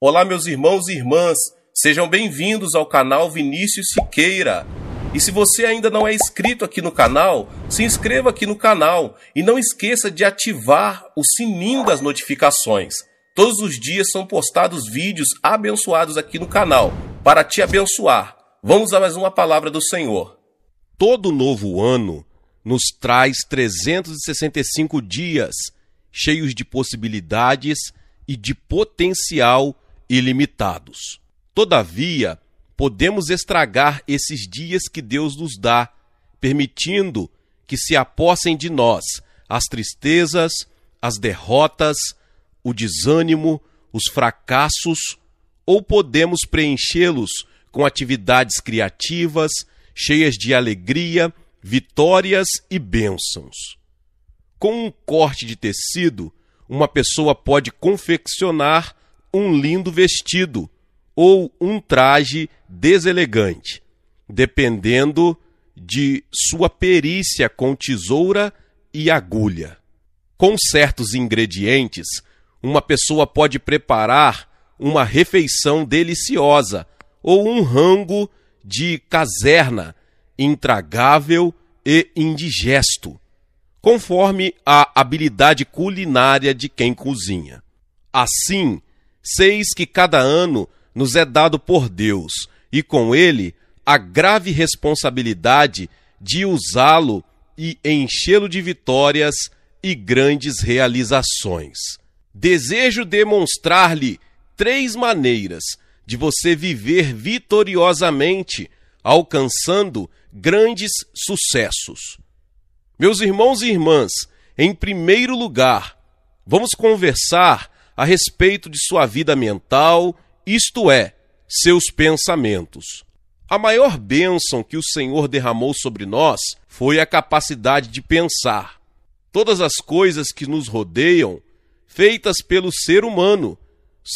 Olá, meus irmãos e irmãs, sejam bem-vindos ao canal Vinícius Siqueira. E se você ainda não é inscrito aqui no canal, se inscreva aqui no canal e não esqueça de ativar o sininho das notificações. Todos os dias são postados vídeos abençoados aqui no canal para te abençoar. Vamos a mais uma palavra do Senhor. Todo novo ano nos traz 365 dias cheios de possibilidades e de potencial ilimitados. Todavia, podemos estragar esses dias que Deus nos dá, permitindo que se apossem de nós as tristezas, as derrotas, o desânimo, os fracassos, ou podemos preenchê-los com atividades criativas, cheias de alegria, vitórias e bênçãos. Com um corte de tecido, uma pessoa pode confeccionar um lindo vestido ou um traje deselegante, dependendo de sua perícia com tesoura e agulha. Com certos ingredientes, uma pessoa pode preparar uma refeição deliciosa ou um rango de caserna intragável e indigesto, conforme a habilidade culinária de quem cozinha. Assim, Seis que cada ano nos é dado por Deus, e com ele a grave responsabilidade de usá-lo e enchê-lo de vitórias e grandes realizações. Desejo demonstrar-lhe três maneiras de você viver vitoriosamente, alcançando grandes sucessos. Meus irmãos e irmãs, em primeiro lugar, vamos conversar a respeito de sua vida mental, isto é, seus pensamentos. A maior bênção que o Senhor derramou sobre nós foi a capacidade de pensar. Todas as coisas que nos rodeiam, feitas pelo ser humano,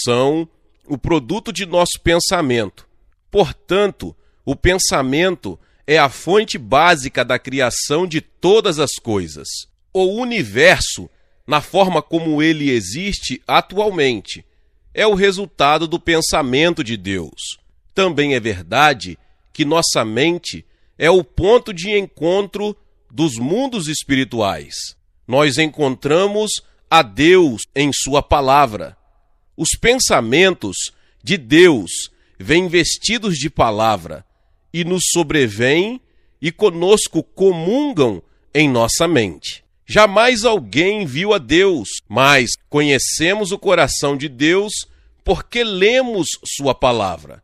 são o produto de nosso pensamento. Portanto, o pensamento é a fonte básica da criação de todas as coisas. O universo na forma como ele existe atualmente. É o resultado do pensamento de Deus. Também é verdade que nossa mente é o ponto de encontro dos mundos espirituais. Nós encontramos a Deus em Sua palavra. Os pensamentos de Deus vêm vestidos de palavra e nos sobrevêm e conosco comungam em nossa mente. Jamais alguém viu a Deus, mas conhecemos o coração de Deus porque lemos Sua palavra.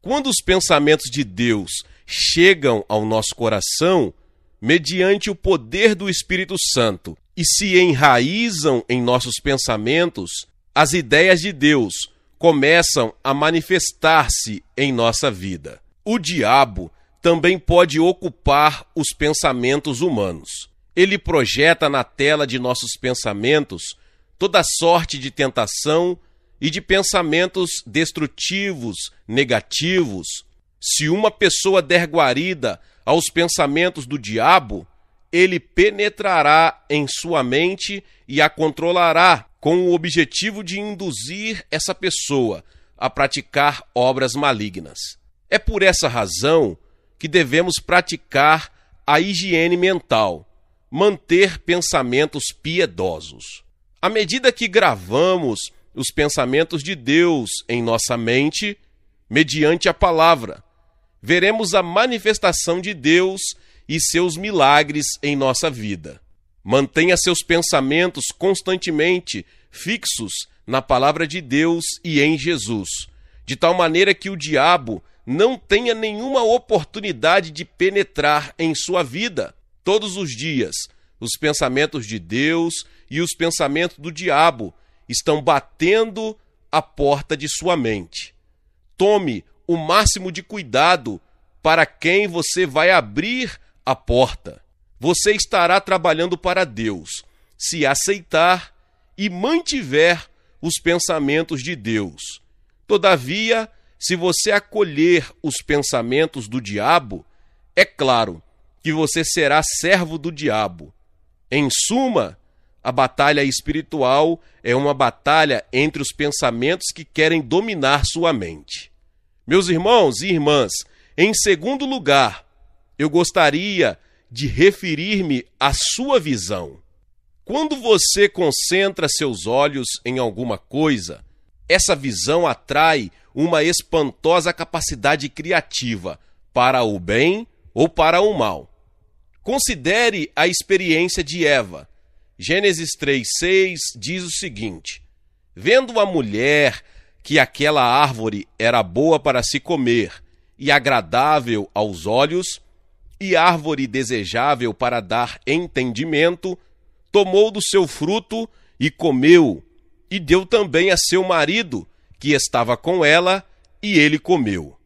Quando os pensamentos de Deus chegam ao nosso coração, mediante o poder do Espírito Santo, e se enraizam em nossos pensamentos, as ideias de Deus começam a manifestar-se em nossa vida. O diabo também pode ocupar os pensamentos humanos. Ele projeta na tela de nossos pensamentos toda sorte de tentação e de pensamentos destrutivos, negativos. Se uma pessoa der guarida aos pensamentos do diabo, ele penetrará em sua mente e a controlará com o objetivo de induzir essa pessoa a praticar obras malignas. É por essa razão que devemos praticar a higiene mental manter pensamentos piedosos. À medida que gravamos os pensamentos de Deus em nossa mente, mediante a palavra, veremos a manifestação de Deus e seus milagres em nossa vida. Mantenha seus pensamentos constantemente fixos na palavra de Deus e em Jesus, de tal maneira que o diabo não tenha nenhuma oportunidade de penetrar em sua vida todos os dias, os pensamentos de Deus e os pensamentos do diabo estão batendo a porta de sua mente. Tome o máximo de cuidado para quem você vai abrir a porta. Você estará trabalhando para Deus se aceitar e mantiver os pensamentos de Deus. Todavia, se você acolher os pensamentos do diabo, é claro que você será servo do diabo. Em suma, a batalha espiritual é uma batalha entre os pensamentos que querem dominar sua mente. Meus irmãos e irmãs, em segundo lugar, eu gostaria de referir-me à sua visão. Quando você concentra seus olhos em alguma coisa, essa visão atrai uma espantosa capacidade criativa para o bem ou para o mal. Considere a experiência de Eva. Gênesis 3:6 diz o seguinte: Vendo a mulher que aquela árvore era boa para se comer e agradável aos olhos, e árvore desejável para dar entendimento, tomou do seu fruto e comeu, e deu também a seu marido, que estava com ela, e ele comeu.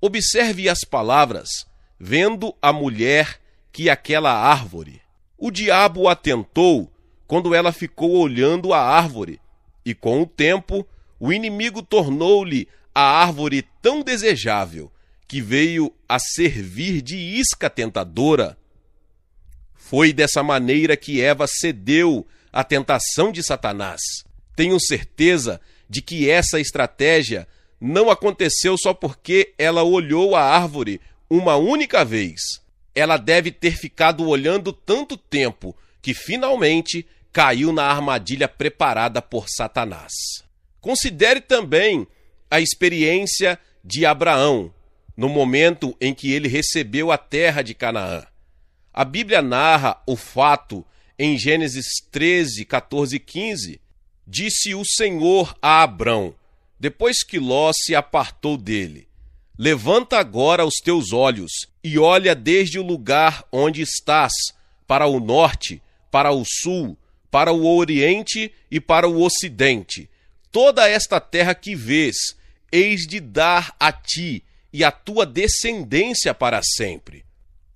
Observe as palavras: vendo a mulher que aquela árvore. O diabo atentou quando ela ficou olhando a árvore, e com o tempo o inimigo tornou-lhe a árvore tão desejável que veio a servir de isca tentadora. Foi dessa maneira que Eva cedeu à tentação de Satanás. Tenho certeza de que essa estratégia não aconteceu só porque ela olhou a árvore uma única vez ela deve ter ficado olhando tanto tempo que finalmente caiu na armadilha preparada por Satanás. Considere também a experiência de Abraão, no momento em que ele recebeu a terra de Canaã. A Bíblia narra o fato em Gênesis 13, 14 e 15. Disse o Senhor a Abrão, depois que Ló se apartou dele: Levanta agora os teus olhos e olha desde o lugar onde estás, para o norte, para o sul, para o oriente e para o ocidente. Toda esta terra que vês, eis de dar a ti e à tua descendência para sempre.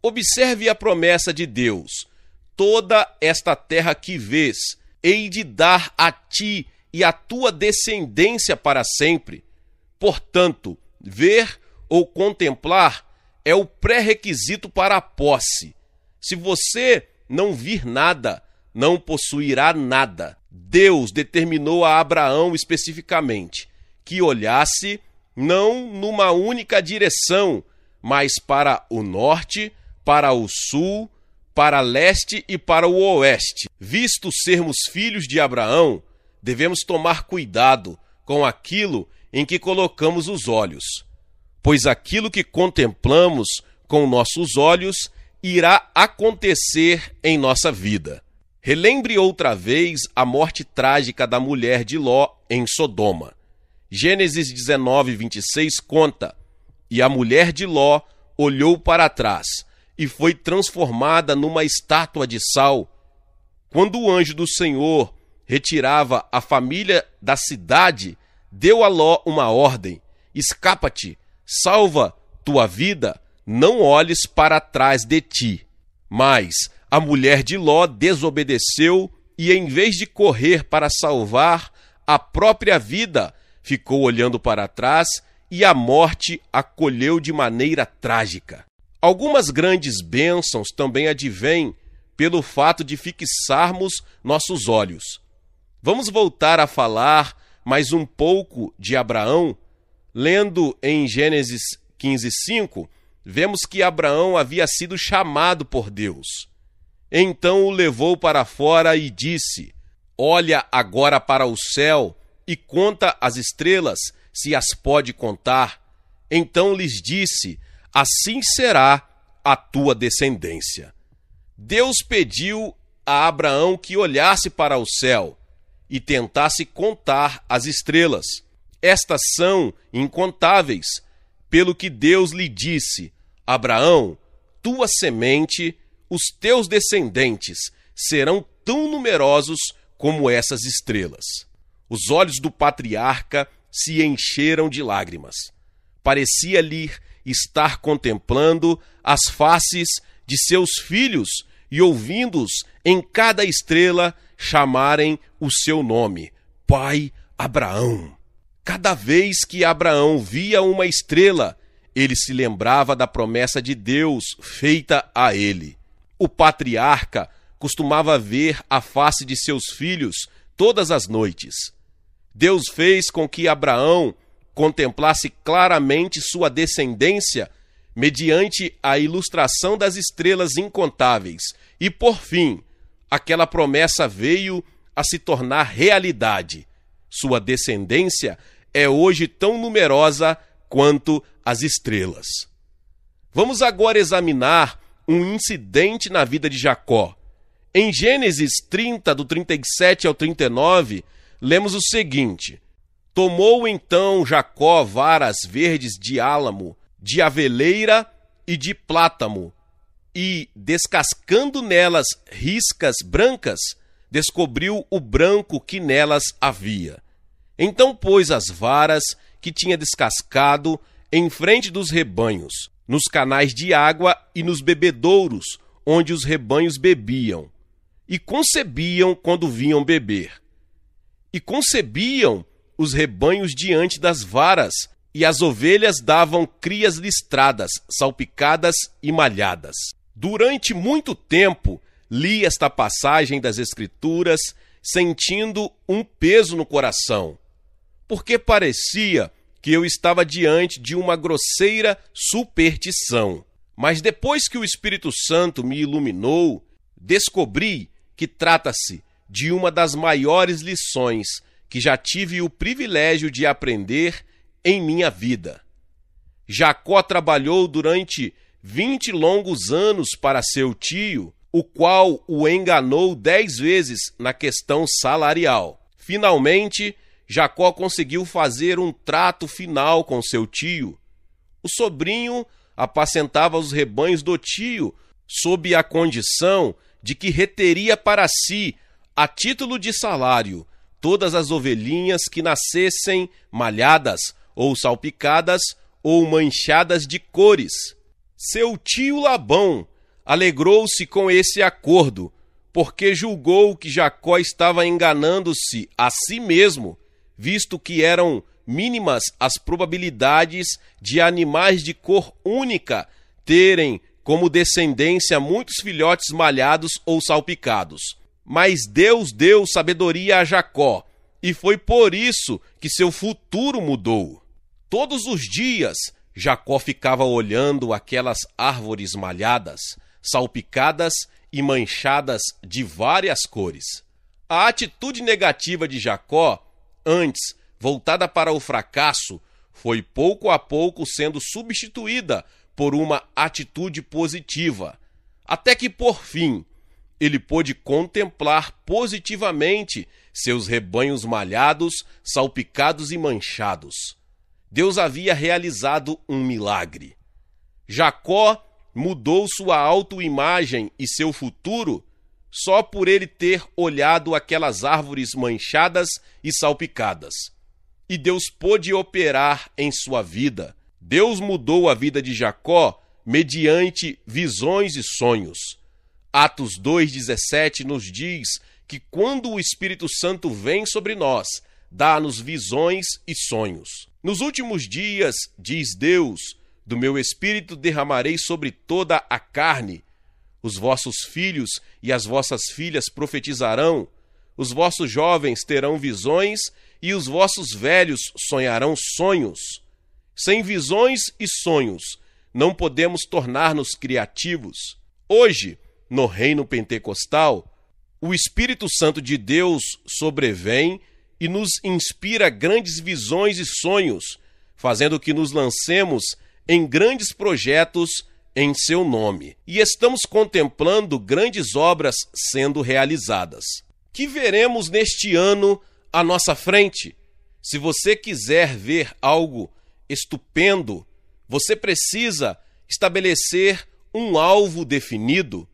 Observe a promessa de Deus: toda esta terra que vês, hei de dar a ti e à tua descendência para sempre. Portanto, ver ou contemplar é o pré-requisito para a posse. Se você não vir nada, não possuirá nada. Deus determinou a Abraão especificamente que olhasse não numa única direção, mas para o norte, para o sul, para leste e para o oeste. Visto sermos filhos de Abraão, devemos tomar cuidado com aquilo em que colocamos os olhos pois aquilo que contemplamos com nossos olhos irá acontecer em nossa vida. Relembre outra vez a morte trágica da mulher de Ló em Sodoma. Gênesis 19, 26 conta: E a mulher de Ló olhou para trás e foi transformada numa estátua de sal. Quando o anjo do Senhor retirava a família da cidade, deu a Ló uma ordem: Escapa-te Salva tua vida, não olhes para trás de ti. Mas a mulher de Ló desobedeceu e, em vez de correr para salvar a própria vida, ficou olhando para trás e a morte acolheu de maneira trágica. Algumas grandes bênçãos também advêm pelo fato de fixarmos nossos olhos. Vamos voltar a falar mais um pouco de Abraão Lendo em Gênesis 15, 5, vemos que Abraão havia sido chamado por Deus. Então o levou para fora e disse: Olha agora para o céu e conta as estrelas, se as pode contar. Então lhes disse: Assim será a tua descendência. Deus pediu a Abraão que olhasse para o céu e tentasse contar as estrelas. Estas são incontáveis, pelo que Deus lhe disse: Abraão, tua semente, os teus descendentes serão tão numerosos como essas estrelas. Os olhos do patriarca se encheram de lágrimas. Parecia-lhe estar contemplando as faces de seus filhos e ouvindo-os em cada estrela chamarem o seu nome, Pai Abraão. Cada vez que Abraão via uma estrela, ele se lembrava da promessa de Deus feita a ele. O patriarca costumava ver a face de seus filhos todas as noites. Deus fez com que Abraão contemplasse claramente sua descendência mediante a ilustração das estrelas incontáveis, e por fim, aquela promessa veio a se tornar realidade. Sua descendência é hoje tão numerosa quanto as estrelas. Vamos agora examinar um incidente na vida de Jacó. Em Gênesis 30, do 37 ao 39, lemos o seguinte: Tomou então Jacó varas verdes de álamo, de aveleira e de plátano, e, descascando nelas riscas brancas, descobriu o branco que nelas havia. Então pôs as varas que tinha descascado em frente dos rebanhos, nos canais de água e nos bebedouros, onde os rebanhos bebiam, e concebiam quando vinham beber. E concebiam os rebanhos diante das varas, e as ovelhas davam crias listradas, salpicadas e malhadas. Durante muito tempo li esta passagem das Escrituras, sentindo um peso no coração porque parecia que eu estava diante de uma grosseira superstição. Mas depois que o Espírito Santo me iluminou, descobri que trata-se de uma das maiores lições que já tive o privilégio de aprender em minha vida. Jacó trabalhou durante vinte longos anos para seu tio, o qual o enganou dez vezes na questão salarial. Finalmente, Jacó conseguiu fazer um trato final com seu tio. O sobrinho apacentava os rebanhos do tio, sob a condição de que reteria para si, a título de salário, todas as ovelhinhas que nascessem malhadas ou salpicadas ou manchadas de cores. Seu tio Labão alegrou-se com esse acordo, porque julgou que Jacó estava enganando-se a si mesmo visto que eram mínimas as probabilidades de animais de cor única terem como descendência muitos filhotes malhados ou salpicados. Mas Deus deu sabedoria a Jacó, e foi por isso que seu futuro mudou. Todos os dias, Jacó ficava olhando aquelas árvores malhadas, salpicadas e manchadas de várias cores. A atitude negativa de Jacó antes voltada para o fracasso, foi pouco a pouco sendo substituída por uma atitude positiva, até que por fim ele pôde contemplar positivamente seus rebanhos malhados, salpicados e manchados. Deus havia realizado um milagre. Jacó mudou sua autoimagem e seu futuro só por ele ter olhado aquelas árvores manchadas e salpicadas. E Deus pôde operar em sua vida. Deus mudou a vida de Jacó mediante visões e sonhos. Atos 2,17 nos diz que quando o Espírito Santo vem sobre nós, dá-nos visões e sonhos. Nos últimos dias, diz Deus, do meu espírito derramarei sobre toda a carne os vossos filhos e as vossas filhas profetizarão, os vossos jovens terão visões e os vossos velhos sonharão sonhos. Sem visões e sonhos, não podemos tornar-nos criativos. Hoje, no reino pentecostal, o Espírito Santo de Deus sobrevém e nos inspira grandes visões e sonhos, fazendo que nos lancemos em grandes projetos em seu nome, e estamos contemplando grandes obras sendo realizadas. Que veremos neste ano à nossa frente? Se você quiser ver algo estupendo, você precisa estabelecer um alvo definido.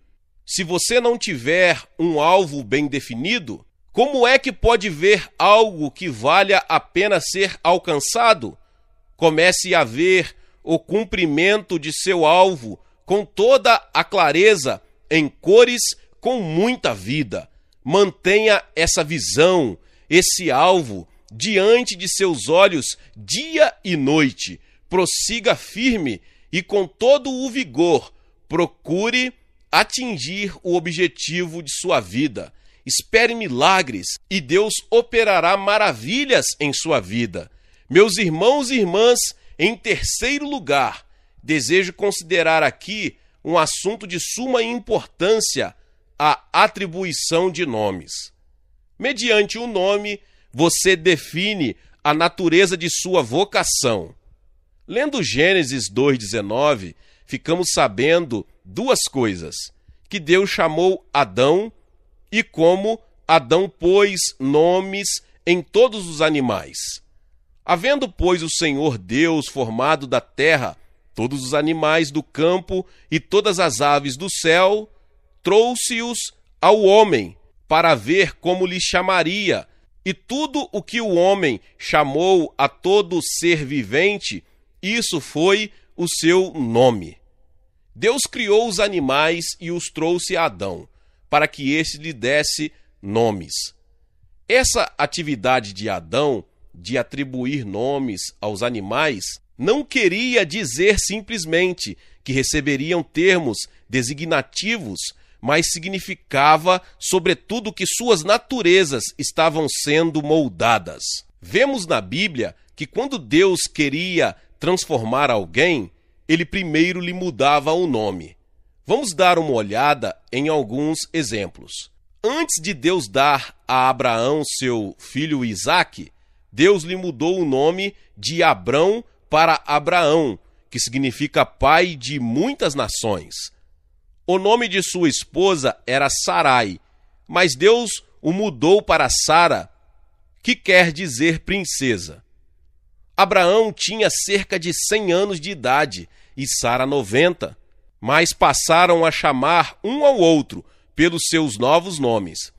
Se você não tiver um alvo bem definido, como é que pode ver algo que valha a pena ser alcançado? Comece a ver o cumprimento de seu alvo com toda a clareza, em cores, com muita vida. Mantenha essa visão, esse alvo, diante de seus olhos, dia e noite. Prossiga firme e com todo o vigor. Procure atingir o objetivo de sua vida. Espere milagres e Deus operará maravilhas em sua vida. Meus irmãos e irmãs, em terceiro lugar, desejo considerar aqui um assunto de suma importância: a atribuição de nomes. Mediante o nome, você define a natureza de sua vocação. Lendo Gênesis 2,19, ficamos sabendo duas coisas: que Deus chamou Adão e como Adão pôs nomes em todos os animais. Havendo, pois, o Senhor Deus formado da terra todos os animais do campo e todas as aves do céu, trouxe-os ao homem, para ver como lhe chamaria. E tudo o que o homem chamou a todo ser vivente, isso foi o seu nome. Deus criou os animais e os trouxe a Adão, para que este lhe desse nomes. Essa atividade de Adão de atribuir nomes aos animais não queria dizer simplesmente que receberiam termos designativos, mas significava, sobretudo, que suas naturezas estavam sendo moldadas. Vemos na Bíblia que quando Deus queria transformar alguém, ele primeiro lhe mudava o nome. Vamos dar uma olhada em alguns exemplos. Antes de Deus dar a Abraão seu filho Isaque, Deus lhe mudou o nome de Abrão para Abraão, que significa pai de muitas nações. O nome de sua esposa era Sarai, mas Deus o mudou para Sara, que quer dizer princesa. Abraão tinha cerca de 100 anos de idade e Sara 90, mas passaram a chamar um ao outro pelos seus novos nomes.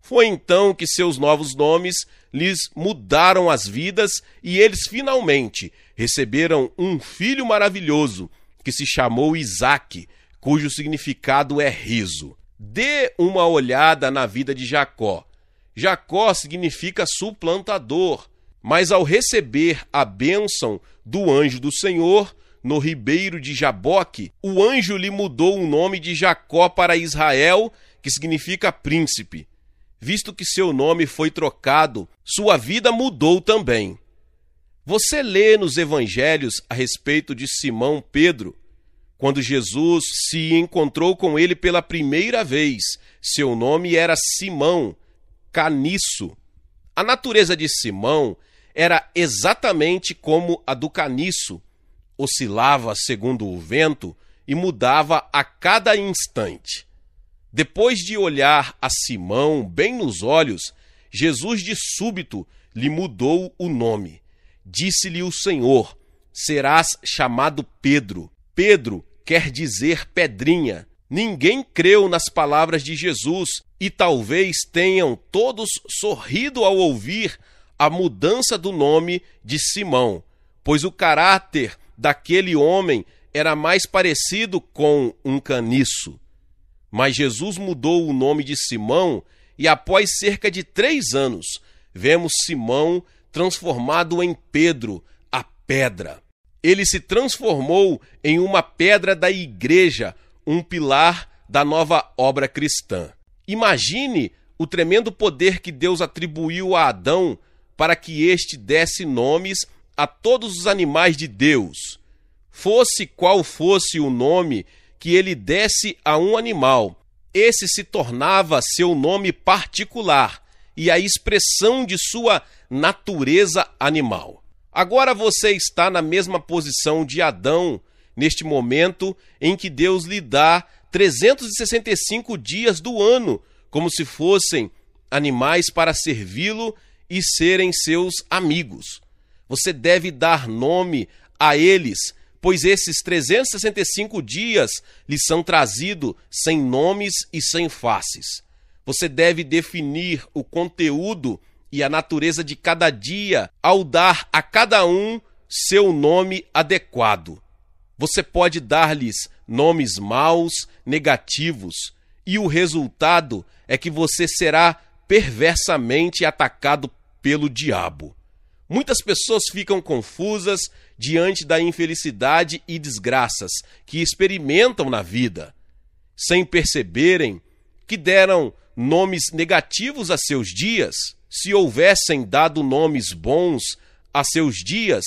Foi então que seus novos nomes lhes mudaram as vidas e eles finalmente receberam um filho maravilhoso que se chamou Isaac, cujo significado é riso. Dê uma olhada na vida de Jacó. Jacó significa suplantador, mas ao receber a bênção do anjo do Senhor, no ribeiro de Jaboque, o anjo lhe mudou o nome de Jacó para Israel, que significa príncipe visto que seu nome foi trocado, sua vida mudou também. Você lê nos evangelhos a respeito de Simão Pedro, quando Jesus se encontrou com ele pela primeira vez. Seu nome era Simão, caniço. A natureza de Simão era exatamente como a do caniço, oscilava segundo o vento e mudava a cada instante. Depois de olhar a Simão bem nos olhos, Jesus de súbito lhe mudou o nome. Disse-lhe o Senhor: Serás chamado Pedro. Pedro quer dizer pedrinha. Ninguém creu nas palavras de Jesus e talvez tenham todos sorrido ao ouvir a mudança do nome de Simão, pois o caráter daquele homem era mais parecido com um caniço. Mas Jesus mudou o nome de Simão e, após cerca de três anos, vemos Simão transformado em Pedro, a pedra. Ele se transformou em uma pedra da igreja, um pilar da nova obra cristã. Imagine o tremendo poder que Deus atribuiu a Adão para que este desse nomes a todos os animais de Deus. Fosse qual fosse o nome que ele desse a um animal. Esse se tornava seu nome particular e a expressão de sua natureza animal. Agora você está na mesma posição de Adão, neste momento em que Deus lhe dá 365 dias do ano, como se fossem animais para servi-lo e serem seus amigos. Você deve dar nome a eles pois esses 365 dias lhe são trazidos sem nomes e sem faces. Você deve definir o conteúdo e a natureza de cada dia ao dar a cada um seu nome adequado. Você pode dar-lhes nomes maus, negativos, e o resultado é que você será perversamente atacado pelo diabo. Muitas pessoas ficam confusas diante da infelicidade e desgraças que experimentam na vida, sem perceberem que deram nomes negativos a seus dias. Se houvessem dado nomes bons a seus dias,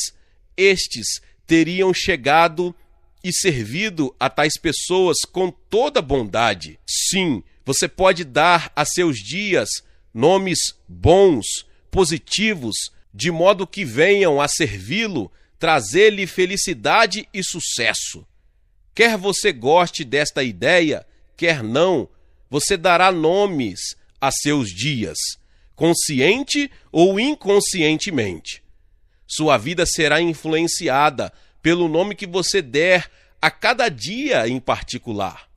estes teriam chegado e servido a tais pessoas com toda bondade. Sim, você pode dar a seus dias nomes bons, positivos, de modo que venham a servi-lo, trazer-lhe felicidade e sucesso. Quer você goste desta ideia, quer não, você dará nomes a seus dias, consciente ou inconscientemente. Sua vida será influenciada pelo nome que você der a cada dia em particular.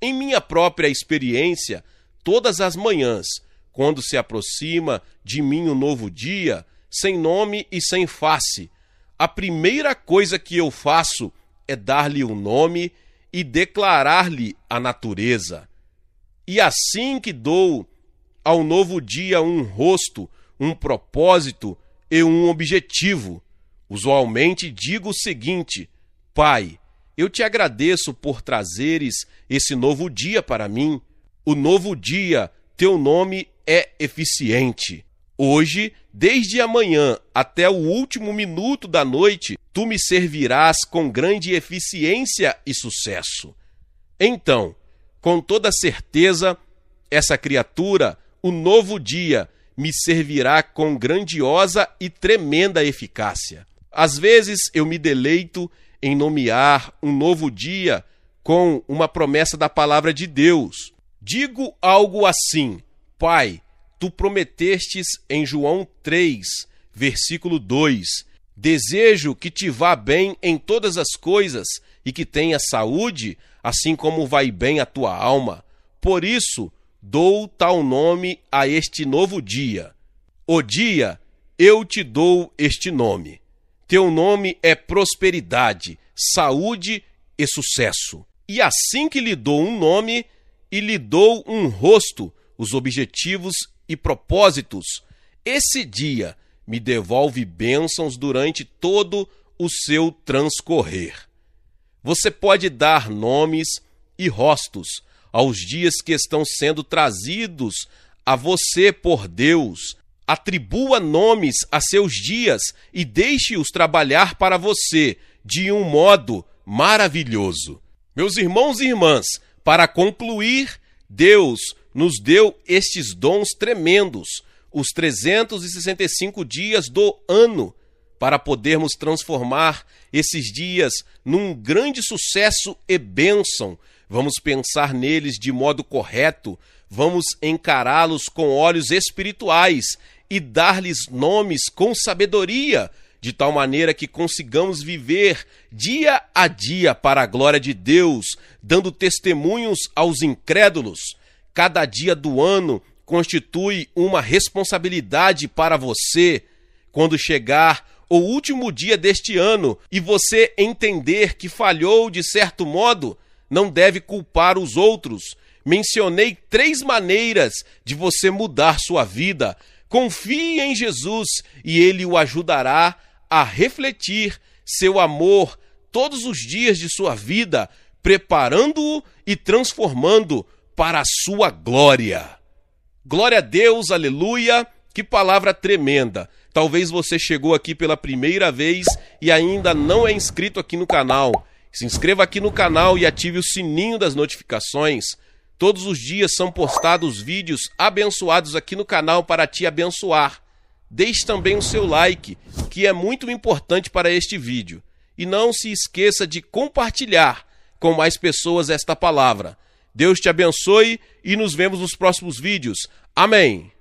Em minha própria experiência, todas as manhãs, quando se aproxima de mim o um novo dia, sem nome e sem face. A primeira coisa que eu faço é dar-lhe um nome e declarar-lhe a natureza. E assim que dou ao novo dia um rosto, um propósito e um objetivo, usualmente digo o seguinte: Pai, eu te agradeço por trazeres esse novo dia para mim. O novo dia, teu nome é eficiente. Hoje, desde amanhã até o último minuto da noite, tu me servirás com grande eficiência e sucesso. Então, com toda certeza, essa criatura, o novo dia, me servirá com grandiosa e tremenda eficácia. Às vezes eu me deleito em nomear um novo dia com uma promessa da palavra de Deus. Digo algo assim: Pai, tu prometestes em João 3, versículo 2: Desejo que te vá bem em todas as coisas e que tenha saúde, assim como vai bem a tua alma. Por isso, dou tal nome a este novo dia. O dia, eu te dou este nome. Teu nome é prosperidade, saúde e sucesso. E assim que lhe dou um nome, e lhe dou um rosto, os objetivos e propósitos, esse dia me devolve bênçãos durante todo o seu transcorrer. Você pode dar nomes e rostos aos dias que estão sendo trazidos a você por Deus. Atribua nomes a seus dias e deixe-os trabalhar para você de um modo maravilhoso. Meus irmãos e irmãs, para concluir, Deus nos deu estes dons tremendos, os 365 dias do ano, para podermos transformar esses dias num grande sucesso e bênção. Vamos pensar neles de modo correto, vamos encará-los com olhos espirituais e dar-lhes nomes com sabedoria, de tal maneira que consigamos viver dia a dia para a glória de Deus, dando testemunhos aos incrédulos Cada dia do ano constitui uma responsabilidade para você. Quando chegar o último dia deste ano e você entender que falhou de certo modo, não deve culpar os outros. Mencionei três maneiras de você mudar sua vida. Confie em Jesus e ele o ajudará a refletir seu amor todos os dias de sua vida, preparando-o e transformando o para a sua glória. Glória a Deus, aleluia. Que palavra tremenda! Talvez você chegou aqui pela primeira vez e ainda não é inscrito aqui no canal. Se inscreva aqui no canal e ative o sininho das notificações. Todos os dias são postados vídeos abençoados aqui no canal para te abençoar. Deixe também o seu like, que é muito importante para este vídeo. E não se esqueça de compartilhar com mais pessoas esta palavra. Deus te abençoe e nos vemos nos próximos vídeos. Amém.